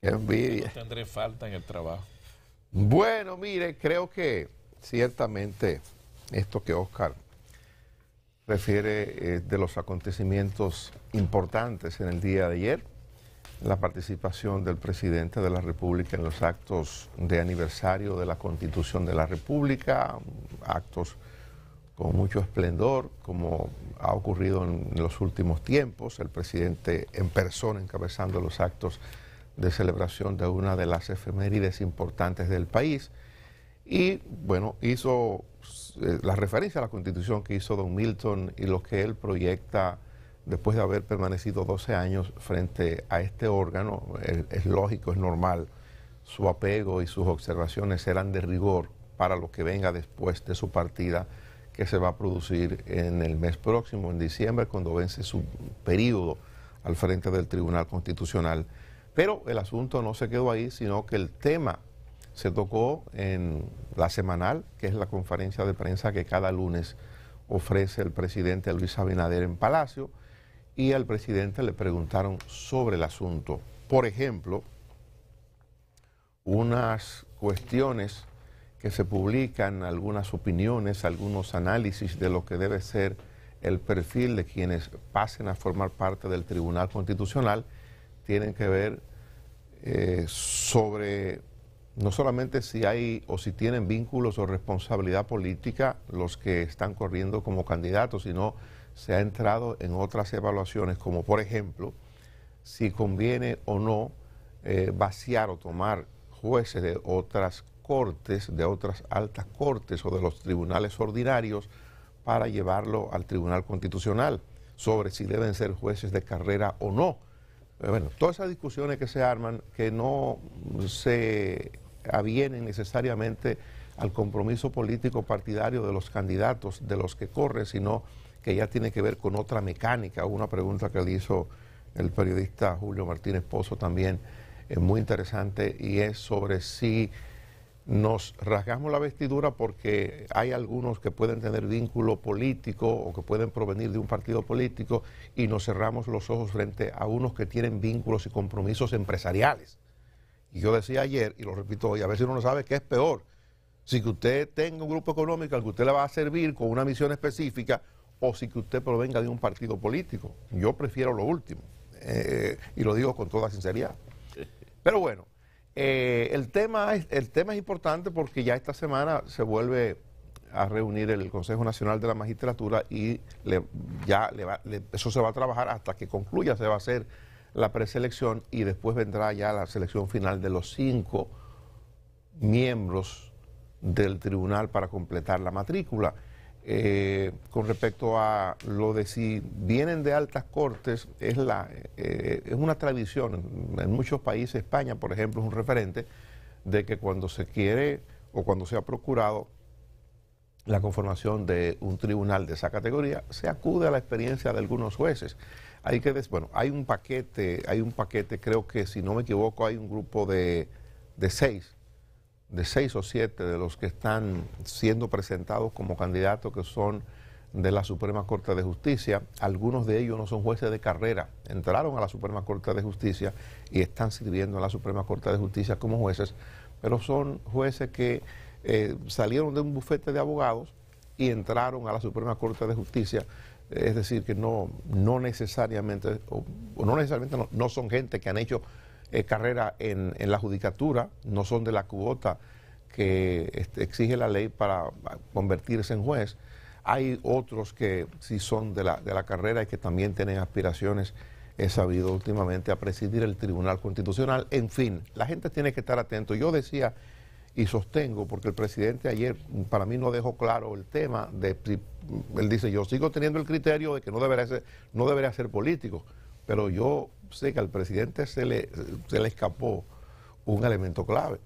Qué tendré falta en el trabajo. Bueno, mire, creo que ciertamente esto que Oscar refiere eh, de los acontecimientos importantes en el día de ayer, la participación del presidente de la República en los actos de aniversario de la Constitución de la República, actos con mucho esplendor, como ha ocurrido en los últimos tiempos, el presidente en persona encabezando los actos de celebración de una de las efemérides importantes del país. Y bueno, hizo eh, la referencia a la constitución que hizo don Milton y lo que él proyecta después de haber permanecido 12 años frente a este órgano, es, es lógico, es normal, su apego y sus observaciones serán de rigor para lo que venga después de su partida que se va a producir en el mes próximo, en diciembre, cuando vence su periodo al frente del Tribunal Constitucional. Pero el asunto no se quedó ahí, sino que el tema se tocó en la semanal, que es la conferencia de prensa que cada lunes ofrece el presidente Luis Abinader en Palacio, y al presidente le preguntaron sobre el asunto. Por ejemplo, unas cuestiones que se publican, algunas opiniones, algunos análisis de lo que debe ser el perfil de quienes pasen a formar parte del Tribunal Constitucional tienen que ver eh, sobre no solamente si hay o si tienen vínculos o responsabilidad política los que están corriendo como candidatos, sino se ha entrado en otras evaluaciones, como por ejemplo, si conviene o no eh, vaciar o tomar jueces de otras cortes, de otras altas cortes o de los tribunales ordinarios para llevarlo al Tribunal Constitucional sobre si deben ser jueces de carrera o no. Eh, bueno, todas esas discusiones que se arman, que no se avienen necesariamente al compromiso político partidario de los candidatos, de los que corren, sino que ya tiene que ver con otra mecánica. Una pregunta que le hizo el periodista Julio Martínez Pozo también, es eh, muy interesante, y es sobre si nos rasgamos la vestidura porque hay algunos que pueden tener vínculo político o que pueden provenir de un partido político y nos cerramos los ojos frente a unos que tienen vínculos y compromisos empresariales. Y yo decía ayer, y lo repito hoy, a veces uno no sabe qué es peor, si que usted tenga un grupo económico al que usted le va a servir con una misión específica o si que usted provenga de un partido político. Yo prefiero lo último, eh, y lo digo con toda sinceridad. Pero bueno. Eh, el, tema es, el tema es importante porque ya esta semana se vuelve a reunir el Consejo Nacional de la Magistratura y ya eso se va a trabajar hasta que concluya, se va a hacer la preselección y después vendrá ya la selección final de los cinco miembros del tribunal para completar la matrícula. Eh, con respecto a lo de si vienen de altas cortes, es, la, eh, es una tradición. En muchos países, España, por ejemplo, es un referente de que cuando se quiere o cuando se ha procurado la conformación de un tribunal de esa categoría, se acude a la experiencia de algunos jueces. Hay que bueno, hay un paquete, hay un paquete, creo que si no me equivoco, hay un grupo de, de seis de seis o siete de los que están siendo presentados como candidatos que son de la Suprema Corte de Justicia. Algunos de ellos no son jueces de carrera, entraron a la Suprema Corte de Justicia y están sirviendo a la Suprema Corte de Justicia como jueces, pero son jueces que eh, salieron de un bufete de abogados y entraron a la Suprema Corte de Justicia. Es decir, que no, no necesariamente, o, no necesariamente no son gente que han hecho eh, carrera en, la judicatura, no son de la cuota que este, exige la ley para convertirse en juez. Hay otros que sí son de la, de la carrera y que también tienen aspiraciones, he sabido últimamente, a presidir el Tribunal Constitucional. En fin, la gente tiene que estar atento. Yo decía y sostengo, porque el presidente ayer para mí no dejó claro el tema, de, él dice, yo sigo teniendo el criterio de que no no debería ser político, pero yo sé pues, que al presidente se le, le escapó un elemento clave.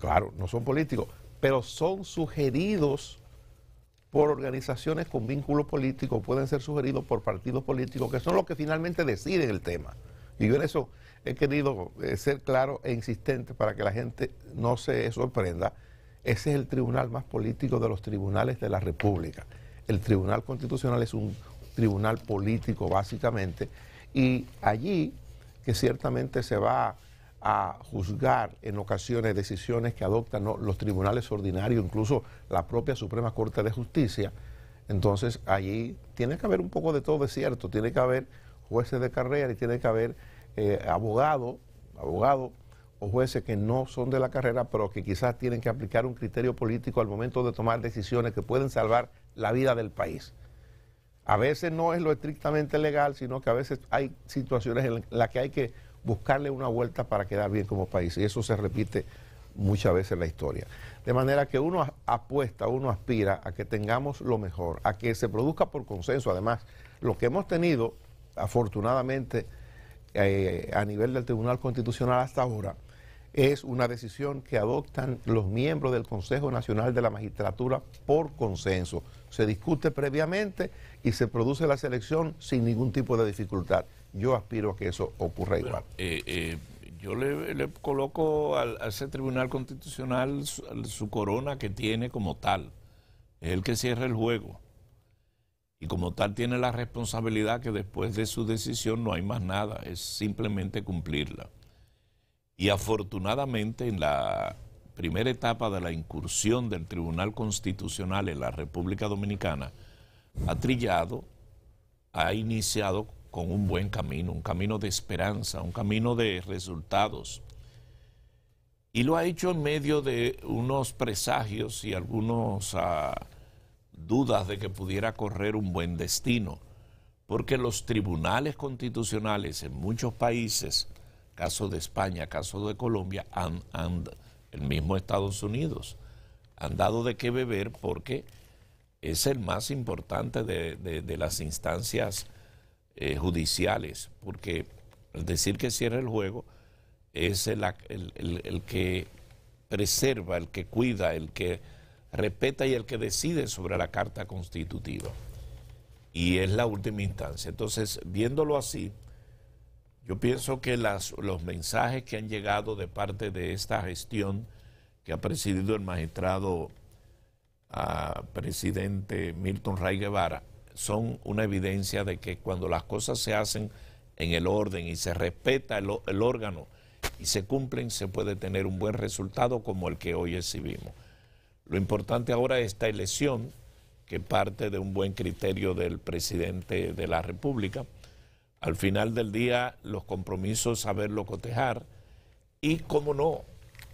Claro, no son políticos, pero son sugeridos por organizaciones con vínculo político, pueden ser sugeridos por partidos políticos, que son los que finalmente deciden el tema. Y yo en eso he querido eh, ser claro e insistente para que la gente no se sorprenda. Ese es el tribunal más político de los tribunales de la República. El Tribunal Constitucional es un tribunal político básicamente y allí que ciertamente se va a juzgar en ocasiones decisiones que adoptan los tribunales ordinarios, incluso la propia Suprema Corte de Justicia. Entonces allí tiene que haber un poco de todo, de cierto, tiene que haber jueces de carrera y tiene que haber eh, abogados o jueces que no son de la carrera, pero que quizás tienen que aplicar un criterio político al momento de tomar decisiones que pueden salvar la vida del país a veces no es lo estrictamente legal, sino que a veces hay situaciones en las que hay que buscarle una vuelta para quedar bien como país. Y eso se repite muchas veces en la historia. De manera que uno apuesta, uno aspira a que tengamos lo mejor, a que se produzca por consenso. Además, lo que hemos tenido, afortunadamente, eh, a nivel del Tribunal Constitucional hasta ahora, es una decisión que adoptan los miembros del Consejo Nacional de la Magistratura por consenso se discute previamente y se produce la selección sin ningún tipo de dificultad. Yo aspiro a que eso ocurra igual. Eh, eh, yo le, coloco al, a ese Tribunal Constitucional su, su, corona que tiene como tal. Es el que cierra el juego. Y como tal tiene la responsabilidad que después de su decisión no hay más nada, es simplemente cumplirla. Y afortunadamente en la primera etapa de la incursión del Tribunal Constitucional en la República Dominicana, ha trillado, ha iniciado con un buen camino, un camino de esperanza, un camino de resultados. Y lo ha hecho en medio de unos presagios y algunas ah, dudas de que pudiera correr un buen destino, porque los tribunales constitucionales en muchos países, caso de España, caso de Colombia, han el mismo Estados Unidos. Han dado de qué beber porque es el más importante de, las instancias eh, judiciales, porque al decir que cierra el juego es el que preserva, el que cuida, el que respeta y el que decide sobre la Carta Constitutiva. Y es la última instancia. Entonces, viéndolo así, yo pienso que los mensajes que han llegado de parte de esta gestión que ha presidido el magistrado ah, presidente Milton Ray Guevara son una evidencia de que cuando las cosas se hacen en el orden y se respeta el, órgano y se cumplen, se puede tener un buen resultado como el que hoy exhibimos. Lo importante ahora es esta elección que parte de un buen criterio del presidente de la República al final del día los compromisos saberlo cotejar y como no,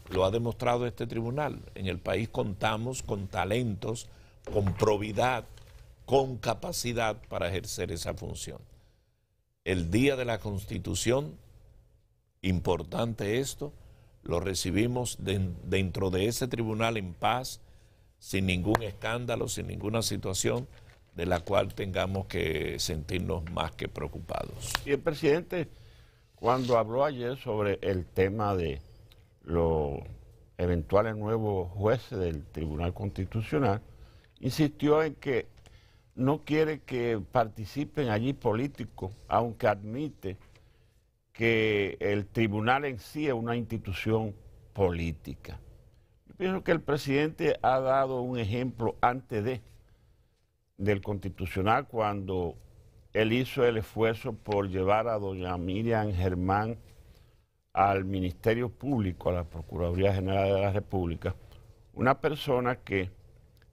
lo ha demostrado este tribunal, en el país contamos con talentos, con probidad, con capacidad para ejercer esa función. El día de la constitución, importante esto, lo recibimos dentro de ese tribunal en paz, sin ningún escándalo, sin ninguna situación de la cual tengamos que sentirnos más que preocupados. Y el presidente, cuando habló ayer sobre el tema de los eventuales nuevos jueces del Tribunal Constitucional, insistió en que no quiere que participen allí políticos, aunque admite que el tribunal en sí es una institución política. Yo pienso que el presidente ha dado un ejemplo antes de del Constitucional cuando él hizo el esfuerzo por llevar a doña Miriam Germán al Ministerio Público, a la Procuraduría General de la República, una persona que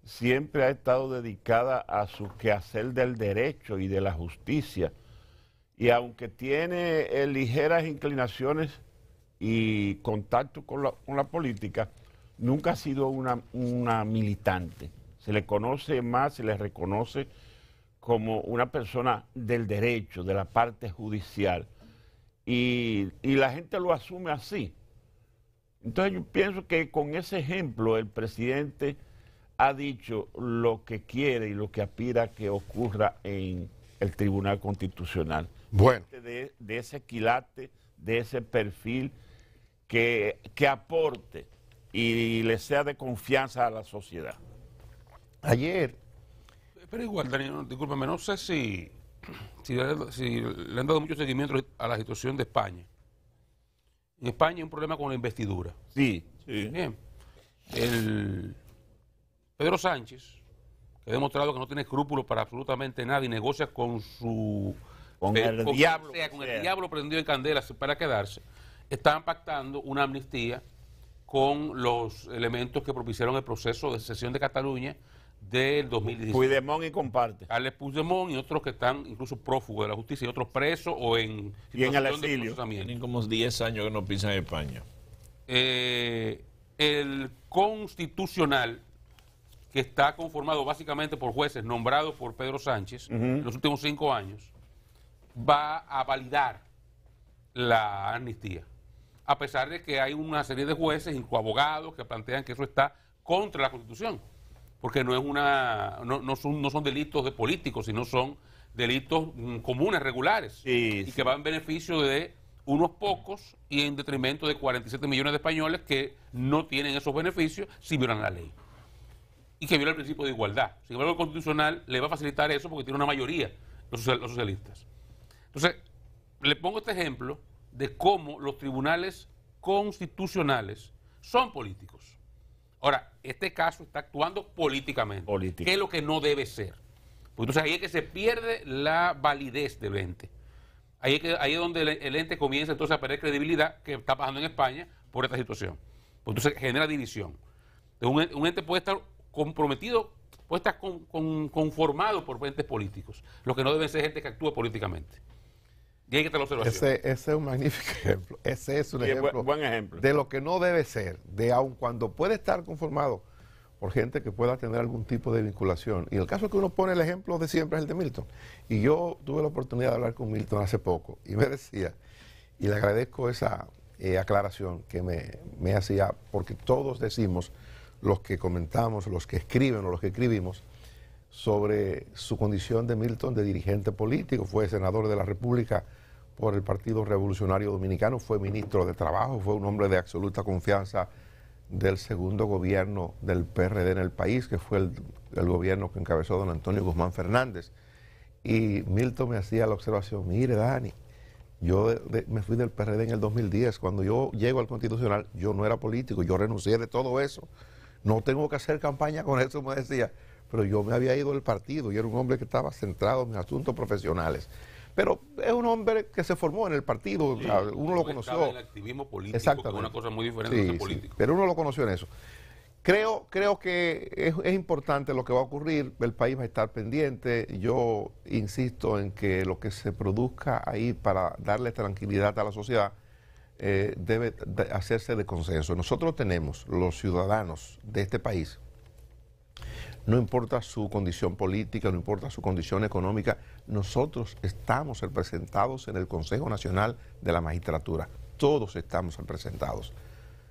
siempre ha estado dedicada a su quehacer del derecho y de la justicia. Y aunque tiene eh, ligeras inclinaciones y contacto con la, política, nunca ha sido una, una militante se le conoce más, se le reconoce como una persona del derecho, de la parte judicial. Y, la gente lo asume así. Entonces yo pienso que con ese ejemplo el presidente ha dicho lo que quiere y lo que aspira que ocurra en el Tribunal Constitucional. Bueno. De, ese quilate, de ese perfil que aporte y le sea de confianza a la sociedad. Ayer. Pero igual, Daniel, disculpame, no sé si, le han dado mucho seguimiento a la situación de España. En España hay un problema con la investidura. Sí. sí. El Pedro Sánchez, que ha demostrado que no tiene escrúpulos para absolutamente nada y negocia con su... Con eh, el diablo. Sea, con el diablo prendido en candelas para quedarse. Estaban pactando una amnistía con los elementos que propiciaron el proceso de cesión de Cataluña del 2016. Puigdemont y comparte. Alex Puigdemont y otros que están incluso prófugos de la justicia y otros presos o en y en el exilio. Tienen como 10 años que no pisan en España. Eh, el constitucional que está conformado básicamente por jueces nombrados por Pedro Sánchez en los últimos cinco años, va a validar la amnistía. A pesar de que hay una serie de jueces, y abogados, que plantean que eso está contra la Constitución porque no, es una, no, no, son, no son delitos de políticos, sino son delitos mm, comunes, regulares, y que van en beneficio de unos pocos y en detrimento de 47 millones de españoles que no tienen esos beneficios si violan la ley. Y que viola el principio de igualdad. Sin embargo, el constitucional le va a facilitar eso porque tiene una mayoría los socialistas. Entonces, le pongo este ejemplo de cómo los tribunales constitucionales son políticos. Ahora, este caso está actuando políticamente, Política. es lo que no debe ser. Porque entonces ahí es que se pierde la validez del ente. Ahí es, ahí donde el, ente comienza entonces a perder credibilidad que está pasando en España por esta situación. Pues entonces genera división. E, un, ente puede estar comprometido, puede estar conformado por entes políticos, lo que no deben ser gente que actúe políticamente. Ese, es un magnífico ejemplo. Ese es un ejemplo, ejemplo de lo que no debe ser, de aun cuando puede estar conformado por gente que pueda tener algún tipo de vinculación. Y el caso que uno pone el ejemplo de siempre es el de Milton. Y yo tuve la oportunidad de hablar con Milton hace poco y me decía, y le agradezco esa eh, aclaración que me, me hacía, porque todos decimos, los que comentamos, los que escriben o los que escribimos, sobre su condición de Milton de dirigente político, fue senador de la República por el Partido Revolucionario Dominicano, fue ministro de Trabajo, fue un hombre de absoluta confianza del segundo gobierno del PRD en el país, que fue el, gobierno que encabezó don Antonio Guzmán Fernández. Y Milton me hacía la observación, mire Dani, yo me fui del PRD en el 2010, cuando yo llego al Constitucional, yo no era político, yo renuncié de todo eso, no tengo que hacer campaña con eso, me decía, pero yo me había ido del partido, y era un hombre que estaba centrado en mis asuntos profesionales. Pero es un hombre que se formó en el partido, uno lo conoció. El activismo político, es una cosa muy diferente a político. Pero uno lo conoció en eso. Creo, creo que es, importante lo que va a ocurrir, el país va a estar pendiente. Yo insisto en que lo que se produzca ahí para darle tranquilidad a la sociedad eh, debe hacerse de consenso. Nosotros tenemos, los ciudadanos de este país, no importa su condición política, no importa su condición económica, nosotros estamos representados en el Consejo Nacional de la Magistratura, todos estamos representados.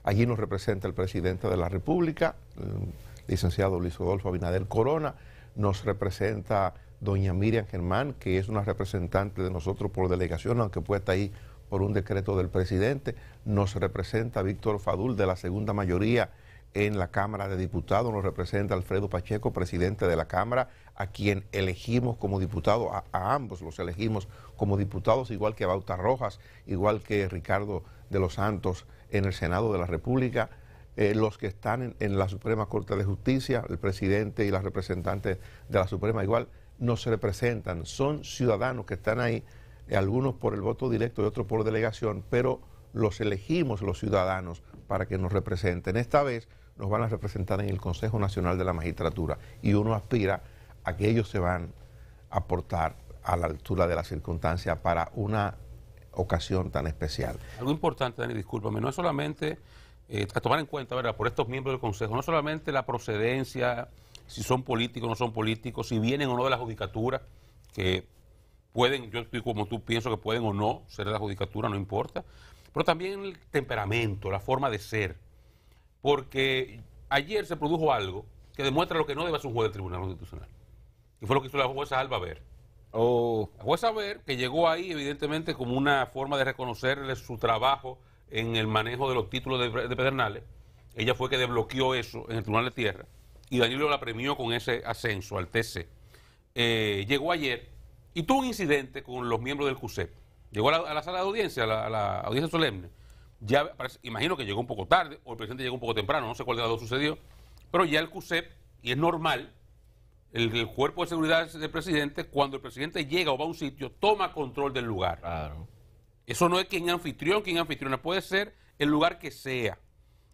Allí nos representa el presidente de la República, el licenciado Luis Rodolfo Abinader Corona, nos representa doña Miriam Germán, que es una representante de nosotros por delegación, aunque puesta ahí por un decreto del presidente, nos representa Víctor Fadul de la segunda mayoría en la Cámara de Diputados. Nos representa Alfredo Pacheco, presidente de la Cámara, a quien elegimos como diputado, a, ambos los elegimos como diputados, igual que Bauta Rojas, igual que Ricardo de los Santos en el Senado de la República. Eh, los que están en, la Suprema Corte de Justicia, el presidente y las representantes de la Suprema igual, nos representan, son ciudadanos que están ahí, eh, algunos por el voto directo y otros por delegación, pero los elegimos los ciudadanos para que nos representen. Esta vez nos van a representar en el Consejo Nacional de la Magistratura y uno aspira a que ellos se van a aportar a la altura de la circunstancia para una ocasión tan especial. Algo importante, Dani, discúlpame, no es solamente eh, a tomar en cuenta, ¿verdad? por estos miembros del Consejo, no solamente la procedencia, si son políticos o no son políticos, si vienen o no de la judicatura, que pueden, yo estoy como tú, pienso que pueden o no ser de la judicatura, no importa, pero también el temperamento, la forma de ser porque ayer se produjo algo que demuestra lo que no debe hacer un juez del Tribunal Constitucional. Y fue lo que hizo la jueza Alba Ver. Oh. La jueza Ver, que llegó ahí evidentemente como una forma de reconocerle su trabajo en el manejo de los títulos de, Pedernales, ella fue que desbloqueó eso en el Tribunal de Tierra y Danilo la premió con ese ascenso al TC. Eh, llegó ayer y tuvo un incidente con los miembros del CUSEP. Llegó a la, sala de audiencia, a la audiencia solemne ya imagino que llegó un poco tarde, o el presidente llegó un poco temprano, no sé cuál de las dos sucedió, pero ya el CUSEP, y es normal, el, cuerpo de seguridad del presidente, cuando el presidente llega o va a un sitio, toma control del lugar. Eso no es quien anfitrión, quien anfitriona, puede ser el lugar que sea.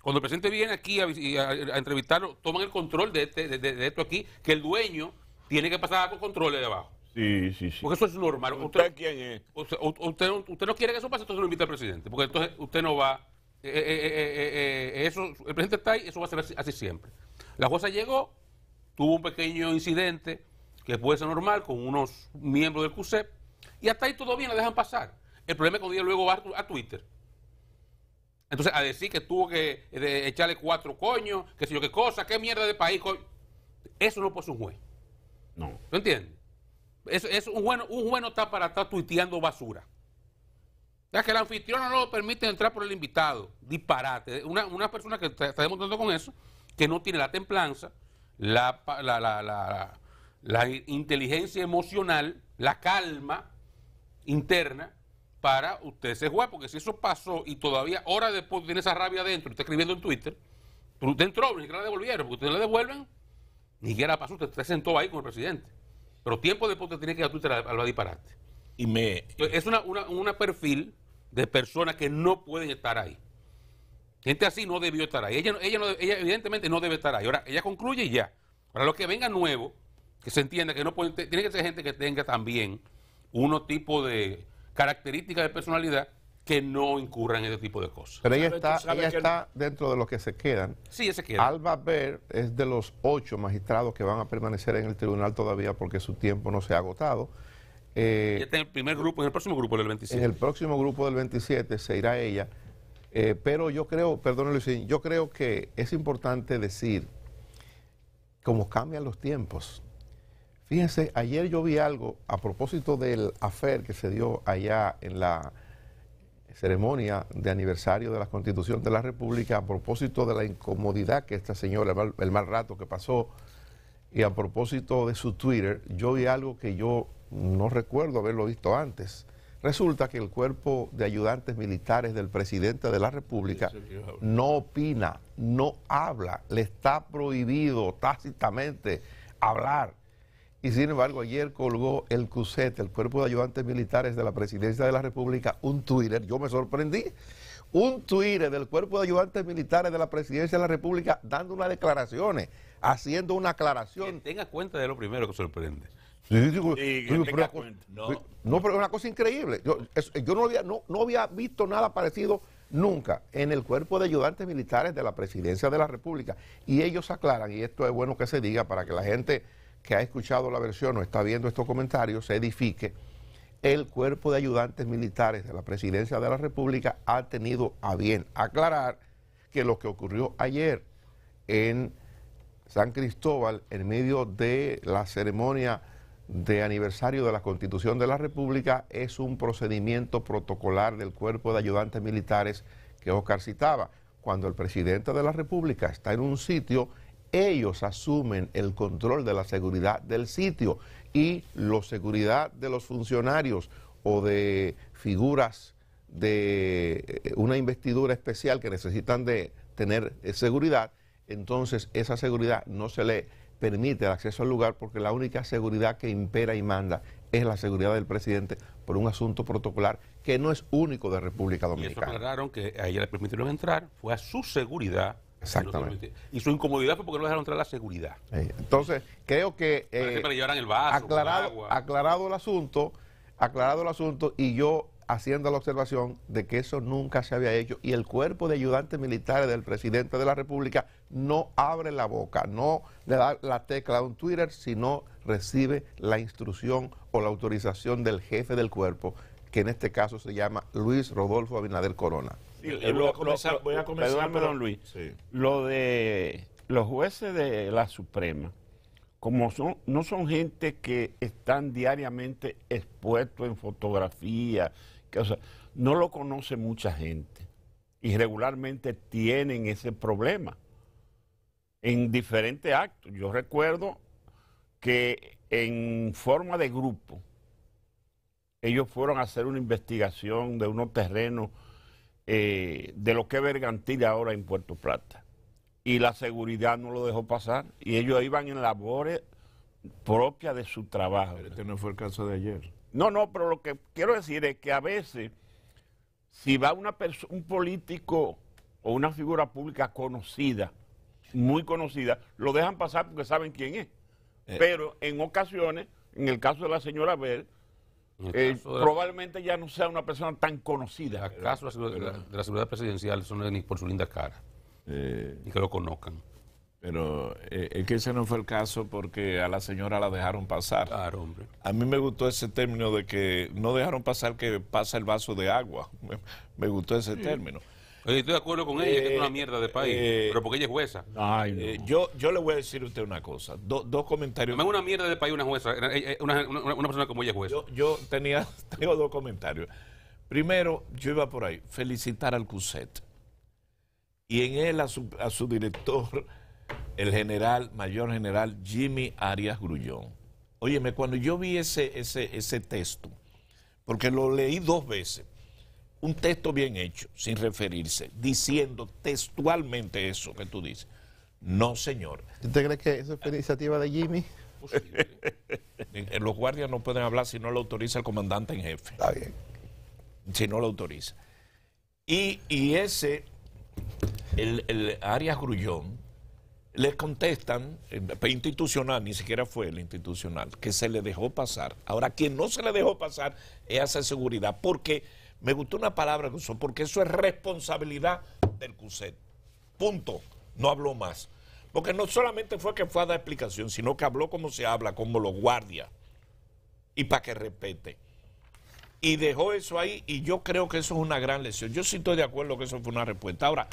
Cuando el presidente viene aquí a, entrevistarlo, toman el control este, de, esto aquí, que el dueño tiene que pasar a controles de abajo. Sí, sí, sí. Porque eso es normal. ¿Usted, quién es? Usted, no quiere que eso pase, entonces lo invita al presidente. Porque entonces usted no va. Eh, eh, eh, eso, el presidente está ahí, eso va a ser así, siempre. La jueza llegó, tuvo un pequeño incidente que puede ser normal con unos miembros del CUSEP y hasta ahí todo bien, la dejan pasar. El problema es cuando luego va a, Twitter. Entonces, a decir que tuvo que echarle cuatro coños, que sé yo qué cosa, qué mierda de país. Eso no puede ser un juez. No. ¿Lo entiendes? Es, un bueno, un bueno está para estar tuiteando basura. Ya que el anfitrión no lo permite entrar por el invitado. Disparate. Una, persona que está, demostrando con eso, que no tiene la templanza, la, la, inteligencia emocional, la calma interna para usted se juez, Porque si eso pasó y todavía horas después tiene esa rabia adentro y está escribiendo en Twitter, usted entró, ni siquiera la devolvieron, porque ustedes la devuelven, ni siquiera pasó, usted se sentó ahí con el presidente. Pero tiempo después te que ir a Twitter a, a disparate. Y me... es una, perfil de personas que no pueden estar ahí. Gente así no debió estar ahí. Ella, ella, evidentemente no debe estar ahí. Ahora, ella concluye y ya. Para los que vengan nuevos, que se entienda que no pueden, tiene que ser gente que tenga también unos tipo de características de personalidad que no incurran en ese tipo de cosas. Pero ella está, ella está dentro de los que se quedan. Sí, ella se queda. Alba Ver es de los ocho magistrados que van a permanecer en el tribunal todavía porque su tiempo no se ha agotado. Eh, está en el primer grupo, en el próximo grupo del 27. En el próximo grupo del 27 se irá ella. Eh, pero yo creo, perdón Luisín, yo creo que es importante decir cómo cambian los tiempos. Fíjense, ayer yo vi algo a propósito del afer que se dio allá en la ceremonia de aniversario de la Constitución de la República a propósito de la incomodidad que esta señora, el mal, rato que pasó, y a propósito de su Twitter, yo vi algo que yo no recuerdo haberlo visto antes. Resulta que el cuerpo de ayudantes militares del presidente de la República no opina, no habla, le está prohibido tácitamente hablar y sin embargo, ayer colgó el CUSET, el Cuerpo de Ayudantes Militares de la Presidencia de la República, un Twitter. Yo me sorprendí. Un Twitter del Cuerpo de Ayudantes Militares de la Presidencia de la República dando unas declaraciones, haciendo una aclaración. tenga cuenta de lo primero que sorprende. Sí, sí, sí, no. pero es una cosa increíble. Yo, yo no, había, no había visto nada parecido nunca en el cuerpo de ayudantes militares de la Presidencia de la República. Y ellos aclaran, y esto es bueno que se diga para que la gente que ha escuchado la versión o está viendo estos comentarios se edifique, el cuerpo de ayudantes militares de la Presidencia de la República ha tenido a bien aclarar que lo que ocurrió ayer en San Cristóbal, en medio de la ceremonia de aniversario de la Constitución de la República, es un procedimiento protocolar del cuerpo de ayudantes militares que Oscar citaba. Cuando el presidente de la República está en un sitio, ellos asumen el control de la seguridad del sitio y la seguridad de los funcionarios o de figuras de eh, una investidura especial que necesitan de tener eh, seguridad, entonces esa seguridad no se le permite el acceso al lugar porque la única seguridad que impera y manda es la seguridad del presidente por un asunto protocolar que no es único de República Dominicana. Y eso aclararon que a ella le permitieron entrar, fue a su seguridad Exactamente. Y su incomodidad fue porque no dejaron entrar la seguridad. Entonces, creo que... Eh, el aclarado, aclarado el asunto, aclarado el asunto, y yo haciendo la observación de que eso nunca se había hecho y el cuerpo de ayudantes militares del presidente de la República no abre la boca, no le da la tecla a un Twitter, sino recibe la instrucción o la autorización del jefe del cuerpo, que en este caso se llama Luis Rodolfo Abinader Corona. Eh, voy, lo, a comenzar, Luis. Lo de los jueces de la Suprema, como son, no son gente que están diariamente expuestos en fotografía, que, no lo conoce mucha gente. Y regularmente tienen ese problema en diferentes actos. Yo recuerdo que en forma de grupo, ellos fueron a hacer una investigación de unos terrenos eh, de lo que es Bergantil ahora en Puerto Plata. Y la seguridad no lo dejó pasar. Y ellos iban en labores propias de su trabajo. Pero este no fue el caso de ayer. No, no, pero lo que quiero decir es que a veces, si va una un político o una figura pública conocida, muy conocida, lo dejan pasar porque saben quién es. Eh. Pero en ocasiones, en el caso de la señora Bell, eh, probablemente ya no sea una persona tan conocida. ¿Acaso de la, seguridad presidencial son ni por su linda cara? y eh, que lo conozcan. Pero eh, es que ese no fue el caso porque a la señora la dejaron pasar. A mí me gustó ese término de que no dejaron pasar que pasa el vaso de agua. Me, gustó ese término estoy de acuerdo con ella, que es una eh, mierda de país, eh, pero porque ella es jueza. Eh, yo, yo le voy a decir a usted una cosa, dos comentarios. Es una mierda de país una jueza, una, persona como ella es jueza. Yo, tenía, tengo dos comentarios. Primero, yo iba por ahí, felicitar al CUSET y en él a su, director, el general, mayor general Jimmy Arias Grullón. Óyeme, cuando yo vi ese, ese, ese texto, porque lo leí dos veces, un texto bien hecho, sin referirse, diciendo textualmente eso que tú dices. No, señor. ¿Usted cree que eso es iniciativa de Jimmy? Los guardias no pueden hablar si no lo autoriza el comandante en jefe. Está bien. Si no lo autoriza. Y, ese, el, Arias Grullón, LE contestan, institucional, ni siquiera fue el institucional, que se le dejó pasar. Ahora, quien no se le dejó pasar es hacer seguridad, porque me gustó una palabra que porque eso es responsabilidad del CUSET. Punto. No habló más. Porque no solamente fue que fue a dar explicación, sino que habló como se habla, como lo guardia Y para que respete. Y dejó eso ahí, y yo creo que eso es una gran lesión Yo sí estoy de acuerdo que eso fue una respuesta. Ahora,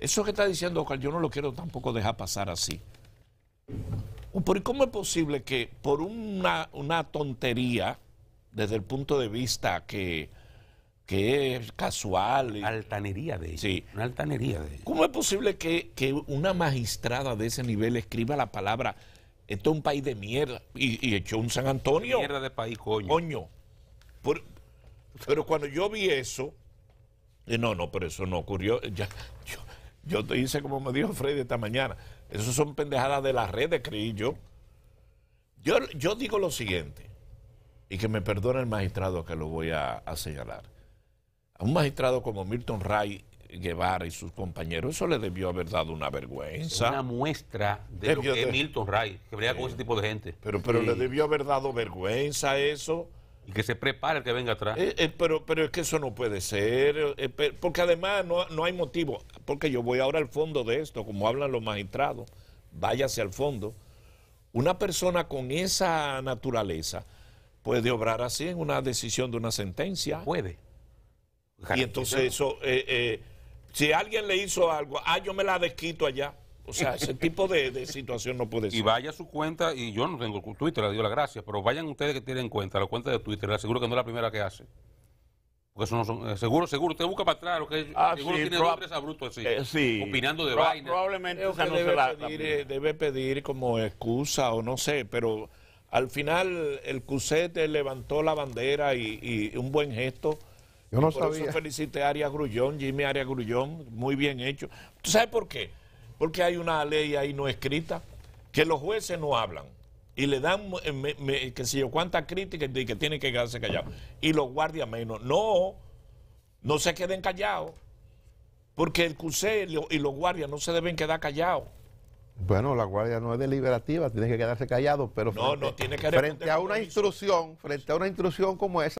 eso que está diciendo Oscar, yo no lo quiero tampoco dejar pasar así. ¿Por cómo es posible que por una tontería, desde el punto de vista que que es casual. Altanería de ella. Sí. Una altanería de ella. ¿Cómo es posible que, una magistrada de ese nivel escriba la palabra, esto es un país de mierda, y, y echó un San Antonio? Mierda de país, coño. Coño. pero cuando yo vi eso, no, no, pero eso no ocurrió. Ya, yo, te hice como me dijo Freddy esta mañana. Eso son pendejadas de las redes, creí yo. Yo, yo digo lo siguiente, y que me perdone el magistrado que lo voy a señalar. A un magistrado como Milton Ray Guevara y sus compañeros, eso le debió haber dado una vergüenza. Una muestra de lo que Milton Ray, que con ese tipo de gente. Pero, pero le debió haber dado vergüenza eso. Y que se prepare el que venga atrás. Eh, eh, pero, pero es que eso no puede ser, eh, porque además no, no hay motivo, porque yo voy ahora al fondo de esto, como hablan los magistrados, váyase al fondo. Una persona con esa naturaleza puede obrar así en una decisión de una sentencia. Puede. Y entonces eso, eh, eh, si alguien le hizo algo, ah, yo me la desquito allá. O sea, ese tipo de, de, situación no puede ser. Y vaya a su cuenta, y yo no tengo Twitter, le dio las gracia pero vayan ustedes que tienen cuenta, la cuenta de Twitter, le aseguro que no es la primera que hace. Porque eso no son, eh, seguro, seguro, usted busca para atrás, lo que ah, seguro tiene nombres bruto así, opinando de vaina. Probablemente debe, se pedir, debe pedir como excusa o no sé, pero al final el Cusete levantó la bandera y, y un buen gesto yo no sabía. Eso felicité a Arias Grullón, Jimmy Arias Grullón, muy bien hecho. ¿Tú sabes por qué? Porque hay una ley ahí no escrita que los jueces no hablan y le dan, eh, que sé yo, cuántas críticas de que tienen que quedarse callados. Y los guardias menos. No, no se queden callados. Porque el CUSE y los guardias no se deben quedar callados. Bueno, la guardia no es deliberativa, tiene que quedarse callado, pero no, no, tiene que frente a una instrucción, frente a una instrucción como esa.